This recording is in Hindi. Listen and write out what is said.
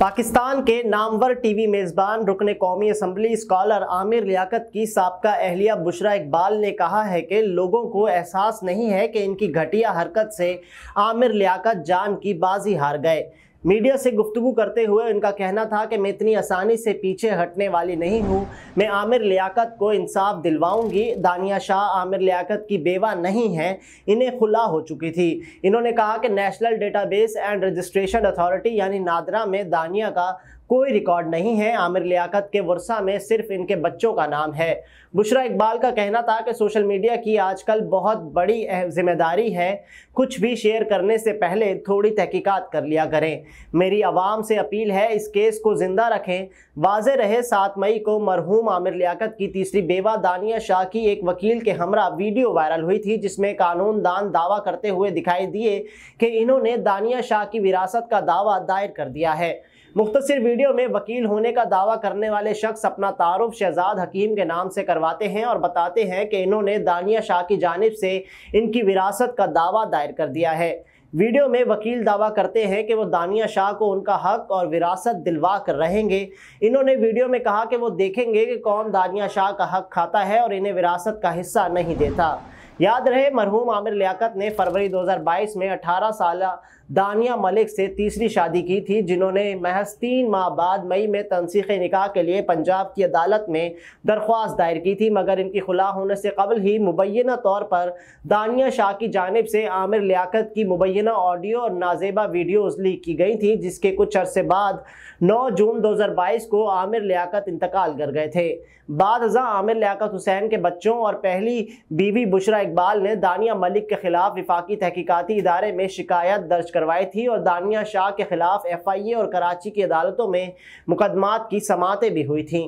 पाकिस्तान के नामवर टीवी मेज़बान रुकन कौमी असम्बली स्कॉलर आमिर लियाकत की सबका अहलिया बुशरा इकबाल ने कहा है कि लोगों को एहसास नहीं है कि इनकी घटिया हरकत से आमिर लियाकत जान की बाजी हार गए मीडिया से गुफ्तु करते हुए उनका कहना था कि मैं इतनी आसानी से पीछे हटने वाली नहीं हूँ मैं आमिर लियाकत को इंसाफ दिलवाऊंगी दानिया शाह आमिर लियाकत की बेवा नहीं है इन्हें खुला हो चुकी थी इन्होंने कहा कि national database and registration authority यानी नादरा में दानिया का कोई रिकॉर्ड नहीं है आमिर लियाकत के वर्षा में सिर्फ इनके बच्चों का नाम है बुशरा इकबाल का कहना था कि सोशल मीडिया की आजकल बहुत बड़ी जिम्मेदारी है कुछ भी शेयर करने से पहले थोड़ी तहकीकात कर लिया करें मेरी आवाम से अपील है इस केस को ज़िंदा रखें वाज रहे सात मई को मरहूम आमिर लियाकत की तीसरी बेवा दानिया शाह की एक वकील के हमरा वीडियो वायरल हुई थी जिसमें कानून दान दावा करते हुए दिखाई दिए कि इन्होंने दानिया शाह की विरासत का दावा दायर कर दिया है मुख्तर वीडियो में वकील होने का दावा करने वाले शख्स अपना तारुफ शहजाद हकीम के नाम से करवाते हैं और बताते हैं कि इन्होंने दानिया शाह की जानब से इनकी विरासत का दावा दायर कर दिया है वीडियो में वकील दावा करते हैं कि वो दानिया शाह को उनका हक और विरासत दिलवा कर रहेंगे इन्होंने वीडियो में कहा कि वो देखेंगे कि कौन दानिया शाह का हक खाता है और इन्हें विरासत का हिस्सा नहीं देता याद रहे मरहूम आमिर लियाकत ने फरवरी 2022 में 18 साल दानिया मलिक से तीसरी शादी की थी जिन्होंने महज तीन माह बाद मई में तनसीख निकाह के लिए पंजाब की अदालत में दरख्वास्त दायर की थी मगर इनकी खुला होने से कबल ही मुबैना तौर पर दानिया शाह की जानब से आमिर लियाकत की मुबैना ऑडियो और नाजेबा वीडियोज़ लीक की गई थी जिसके कुछ अरसे बाद नौ जून 2022 को आमिर लियाकत इंतकाल कर गए थे बाद आमिर लियाकत हुसैन के बच्चों और पहली बीवी बुशरा इकबाल ने दानिया मलिक के खिलाफ विफाकी तहकीकती इदारे में शिकायत दर्ज करवाई थी और दानिया शाह के खिलाफ एफ आई ए और कराची की अदालतों में मुकदमात की समातें भी हुई थी